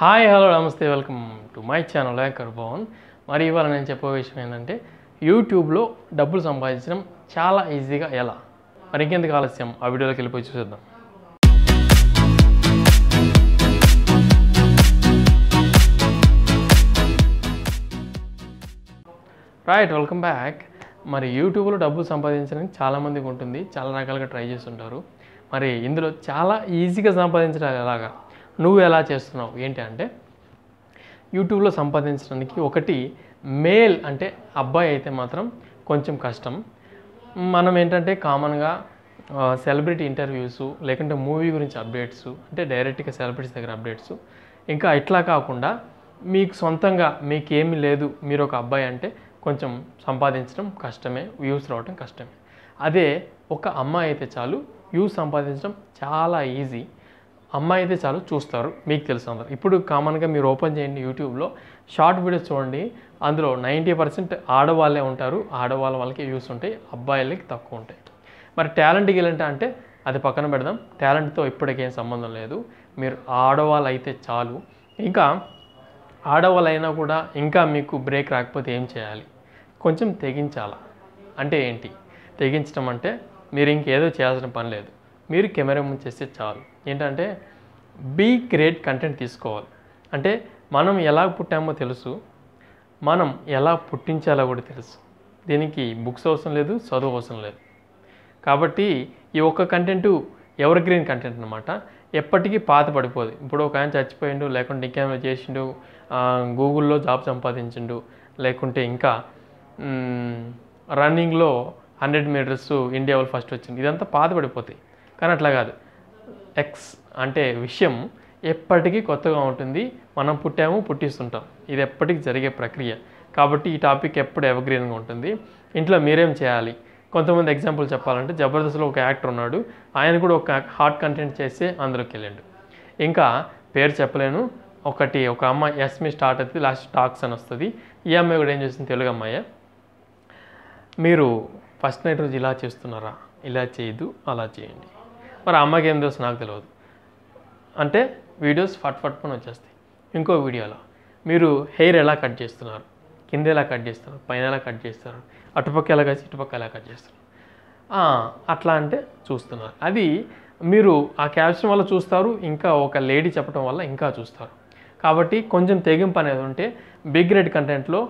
hi hello నమస్తే welcome to my channel anchor Bhavan మరి ఇవాళ నేను చెప్పే విషయం ఏంటంటే యూట్యూబ్లో డబ్బులు సంపాదించడం చాలా ఈజీగా ఎలా మరి ఇంకెందుకు ఆలస్యం ఆ వీడియోలోకి వెళ్ళిపోయి చూసేద్దాం రైట్ వెల్కమ్ బ్యాక్ మరి యూట్యూబ్లో డబ్బులు సంపాదించడానికి చాలామందికి ఉంటుంది చాలా రకాలుగా ట్రై చేస్తుంటారు మరి ఇందులో చాలా ఈజీగా సంపాదించడం ఎలాగా నువ్వు ఎలా చేస్తున్నావు ఏంటి అంటే యూట్యూబ్లో సంపాదించడానికి ఒకటి మేల్ అంటే అబ్బాయి అయితే మాత్రం కొంచెం కష్టం మనం ఏంటంటే కామన్గా సెలబ్రిటీ ఇంటర్వ్యూస్ లేకుంటే మూవీ గురించి అప్డేట్స్ అంటే డైరెక్ట్గా సెలబ్రిటీస్ దగ్గర అప్డేట్స్ ఇంకా ఇట్లా కాకుండా మీకు సొంతంగా మీకేమీ లేదు మీరు ఒక అబ్బాయి అంటే కొంచెం సంపాదించడం కష్టమే వ్యూస్ రావడం కష్టమే అదే ఒక అమ్మాయి అయితే చాలు వ్యూస్ సంపాదించడం చాలా ఈజీ అమ్మాయి అయితే చాలు చూస్తారు మీకు తెలుసు అందరు ఇప్పుడు కామన్గా మీరు ఓపెన్ చేయండి యూట్యూబ్లో షార్ట్ వీడియోస్ చూడండి అందులో నైంటీ పర్సెంట్ ఆడవాళ్ళే ఉంటారు ఆడవాళ్ళ వాళ్ళకి వ్యూస్ ఉంటాయి అబ్బాయిలకి తక్కువ ఉంటాయి మరి టాలెంట్ గెలంటే అంటే అది పక్కన పెడదాం టాలెంట్తో ఇప్పటికేం సంబంధం లేదు మీరు ఆడవాళ్ళు అయితే చాలు ఇంకా ఆడవాళ్ళు అయినా కూడా ఇంకా మీకు బ్రేక్ రాకపోతే ఏం చేయాలి కొంచెం తెగించాలా అంటే ఏంటి తెగించడం అంటే మీరు ఇంకేదో చేయాల్సిన పని లేదు మీరు కెమెరా ముందు చేస్తే చాలు ఏంటంటే బీ గ్రేట్ కంటెంట్ తీసుకోవాలి అంటే మనం ఎలా పుట్టామో తెలుసు మనం ఎలా పుట్టించాలో కూడా తెలుసు దీనికి బుక్స్ అవసరం లేదు చదువు అవసరం లేదు కాబట్టి ఈ ఒక్క కంటెంట్ ఎవర్ గ్రీన్ కంటెంట్ అనమాట ఎప్పటికీ పాత పడిపోదు ఇప్పుడు ఒక ఆయన చచ్చిపోయిండు లేకుంటే ఇంకేమైనా చేసిండు గూగుల్లో జాబ్ సంపాదించిండు లేకుంటే ఇంకా రన్నింగ్లో హండ్రెడ్ మీటర్స్ ఇండియా వాళ్ళు ఫస్ట్ వచ్చింది ఇదంతా పాత పడిపోతాయి కానీ అట్లా కాదు ఎక్స్ అంటే విషయం ఎప్పటికీ కొత్తగా ఉంటుంది మనం పుట్టాము పుట్టిస్తుంటాం ఇది ఎప్పటికీ జరిగే ప్రక్రియ కాబట్టి ఈ టాపిక్ ఎప్పుడు ఎవర్గ్రీన్గా ఉంటుంది ఇంట్లో మీరేం చేయాలి కొంతమంది ఎగ్జాంపుల్ చెప్పాలంటే జబర్దస్త్లో ఒక యాక్టర్ ఉన్నాడు ఆయన కూడా ఒక హాట్ కంటెంట్ చేస్తే అందులోకి వెళ్ళాడు ఇంకా పేరు చెప్పలేను ఒకటి ఒక అమ్మాయి ఎస్మి స్టార్ట్ అవుతుంది లాస్ట్ టాక్స్ అని వస్తుంది ఈ అమ్మాయి కూడా ఏం చేస్తుంది తెలుగు అమ్మాయి మీరు ఫస్ట్ నైట్ రోజు ఇలా చేస్తున్నారా ఇలా చేయదు అలా చేయండి మరి అమ్మకి ఏం తెలుసు నాకు తెలియదు అంటే వీడియోస్ ఫట్ ఫట్ పని వచ్చేస్తాయి ఇంకో వీడియోలో మీరు హెయిర్ ఎలా కట్ చేస్తున్నారు కింద ఎలా కట్ చేస్తున్నారు పైన ఎలా కట్ చేస్తున్నారు అటుపక్క ఎలా కట్ ఇటుపక్క ఎలా కట్ చేస్తున్నారు అట్లా అంటే చూస్తున్నారు అది మీరు ఆ క్యాప్షన్ వల్ల చూస్తారు ఇంకా ఒక లేడీ చెప్పడం వల్ల ఇంకా చూస్తారు కాబట్టి కొంచెం తెగింపు అనేది ఉంటే బిగ్ రెడ్ కంటెంట్లో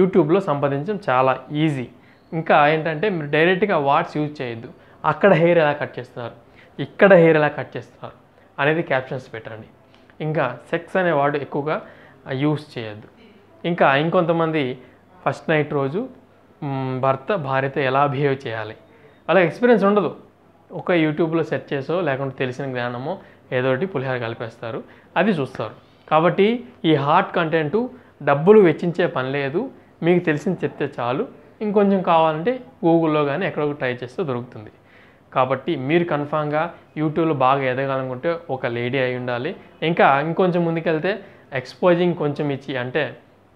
యూట్యూబ్లో సంపాదించడం చాలా ఈజీ ఇంకా ఏంటంటే మీరు డైరెక్ట్గా వాట్స్ యూజ్ చేయొద్దు అక్కడ హెయిర్ ఎలా కట్ చేస్తున్నారు ఇక్కడ హెయిర్ ఎలా కట్ చేస్తున్నారు అనేది క్యాప్షన్స్ పెట్టండి ఇంకా సెక్స్ అనే వాడు ఎక్కువగా యూస్ చేయొద్దు ఇంకా ఇంకొంతమంది ఫస్ట్ నైట్ రోజు భర్త భార్యతో ఎలా బిహేవ్ చేయాలి అలా ఎక్స్పీరియన్స్ ఉండదు ఒక యూట్యూబ్లో సెర్చ్ చేసో లేకుంటే తెలిసిన జ్ఞానమో ఏదోటి పులిహార కలిపేస్తారు అది చూస్తారు కాబట్టి ఈ హార్ట్ కంటెంట్ డబ్బులు వెచ్చించే పని లేదు మీకు తెలిసింది చెప్తే చాలు ఇంకొంచెం కావాలంటే గూగుల్లో కానీ ఎక్కడో ట్రై చేస్తే దొరుకుతుంది కాబట్టి మీరు కన్ఫామ్గా యూట్యూబ్లో బాగా ఎదగాలనుకుంటే ఒక లేడీ అయి ఉండాలి ఇంకా ఇంకొంచెం ముందుకెళ్తే ఎక్స్పోజింగ్ కొంచెం ఇచ్చి అంటే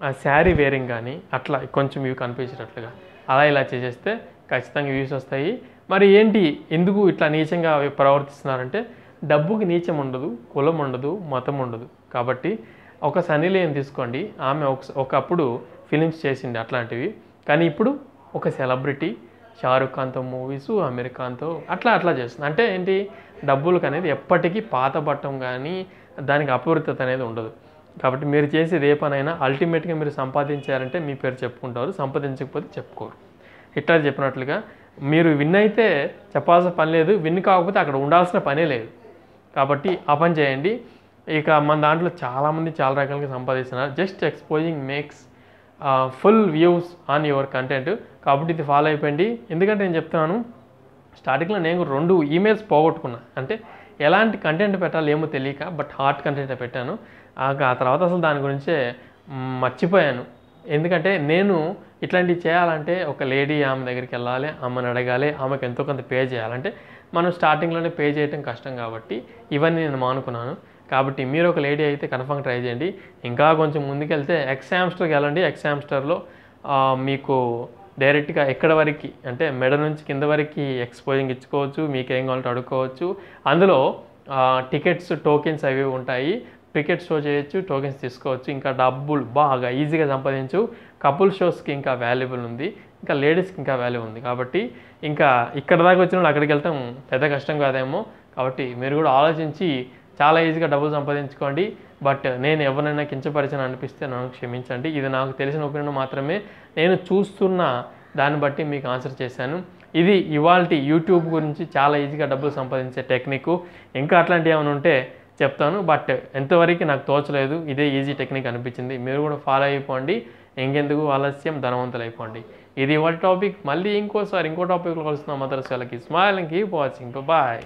ఆ శారీ వేరింగ్ కానీ అట్లా కొంచెం ఇవి కనిపించేటట్లుగా అలా ఇలా చేసేస్తే ఖచ్చితంగా వ్యూస్ వస్తాయి మరి ఏంటి ఎందుకు ఇట్లా నీచంగా ప్రవర్తిస్తున్నారంటే డబ్బుకి నీచం ఉండదు కులం ఉండదు మతం ఉండదు కాబట్టి ఒక సన్నిలయం తీసుకోండి ఆమె ఒకప్పుడు ఫిలిమ్స్ చేసింది అట్లాంటివి కానీ ఇప్పుడు ఒక సెలబ్రిటీ షారుఖ్ ఖాన్తో మూవీస్ అమీర్ ఖాన్తో అట్లా అట్లా చేస్తుంది అంటే ఏంటి డబ్బులకు అనేది ఎప్పటికీ పాత పట్టం కానీ దానికి అపూరితత అనేది ఉండదు కాబట్టి మీరు చేసేది ఏ పనైనా అల్టిమేట్గా మీరు సంపాదించారంటే మీ పేరు చెప్పుకుంటారు సంపాదించకపోతే చెప్పుకోరు హిట్లర్ చెప్పినట్లుగా మీరు విన్ అయితే చెప్పాల్సిన పని లేదు విన్ కాకపోతే అక్కడ ఉండాల్సిన పనే లేదు కాబట్టి ఆ పని చేయండి ఇక మన దాంట్లో చాలామంది చాలా రకాలుగా సంపాదిస్తున్నారు just exposing makes full views on your content కాబట్టి ఇది ఫాలో అయిపోయింది ఎందుకంటే నేను చెప్తున్నాను స్టార్టింగ్లో నేను రెండు ఈమెయిల్స్ పోగొట్టుకున్నా అంటే ఎలాంటి కంటెంట్ పెట్టాలి ఏమో తెలియక బట్ హాట్ కంటెంట్ పెట్టాను ఆ తర్వాత అసలు దాని గురించే మర్చిపోయాను ఎందుకంటే నేను ఇట్లాంటివి చేయాలంటే ఒక లేడీ ఆమె దగ్గరికి వెళ్ళాలి ఆమెను అడగాలి ఆమెకు ఎంతో కొంత పే చేయాలంటే మనం స్టార్టింగ్లోనే పే చేయటం కష్టం కాబట్టి ఇవన్నీ నేను మానుకున్నాను కాబట్టి మీరు ఒక లేడీ అయితే కన్ఫర్మ్ ట్రై చేయండి ఇంకా కొంచెం ముందుకెళ్తే ఎక్స్ హ్యామ్స్టర్కి వెళ్ళండి ఎక్స్ మీకు డైరెక్ట్గా ఎక్కడ వరకు అంటే మెడ నుంచి కింద వరకు ఎక్స్పోజింగ్ ఇచ్చుకోవచ్చు మీకు ఏం కావాలంటే అడుక్కోవచ్చు అందులో టికెట్స్ టోకెన్స్ అవి ఉంటాయి టికెట్ షో చేయొచ్చు టోకెన్స్ తీసుకోవచ్చు ఇంకా డబ్బులు బాగా ఈజీగా సంపాదించు కపుల్ షోస్కి ఇంకా వాల్యుబుల్ ఉంది ఇంకా లేడీస్కి ఇంకా వాల్యూ ఉంది కాబట్టి ఇంకా ఇక్కడ దాకా వచ్చిన అక్కడికి వెళ్తాం పెద్ద కష్టం కాదేమో కాబట్టి మీరు కూడా ఆలోచించి చాలా ఈజీగా డబ్బులు సంపాదించుకోండి బట్ నేను ఎవరినైనా కించపరిచిన అనిపిస్తే నన్ను క్షమించండి ఇది నాకు తెలిసిన ఒపీనియన్ మాత్రమే నేను చూస్తున్న దాన్ని బట్టి మీకు ఆన్సర్ చేశాను ఇది ఇవాళ యూట్యూబ్ గురించి చాలా ఈజీగా డబ్బులు సంపాదించే టెక్నిక్ ఇంకా అట్లాంటివి ఏమైనా ఉంటే చెప్తాను బట్ ఎంతవరకు నాకు తోచలేదు ఇదే ఈజీ టెక్నిక్ అనిపించింది మీరు కూడా ఫాలో అయిపోండి ఇంకెందుకు ఆలస్యం ధనవంతులు అయిపోండి ఇది ఇవాళ టాపిక్ మళ్ళీ ఇంకోసారి ఇంకో టాపిక్లో కలుస్తున్నాం మదర్స్ వాళ్ళకి స్మైలింగ్ కీప్ వాచింగ్ బాయ్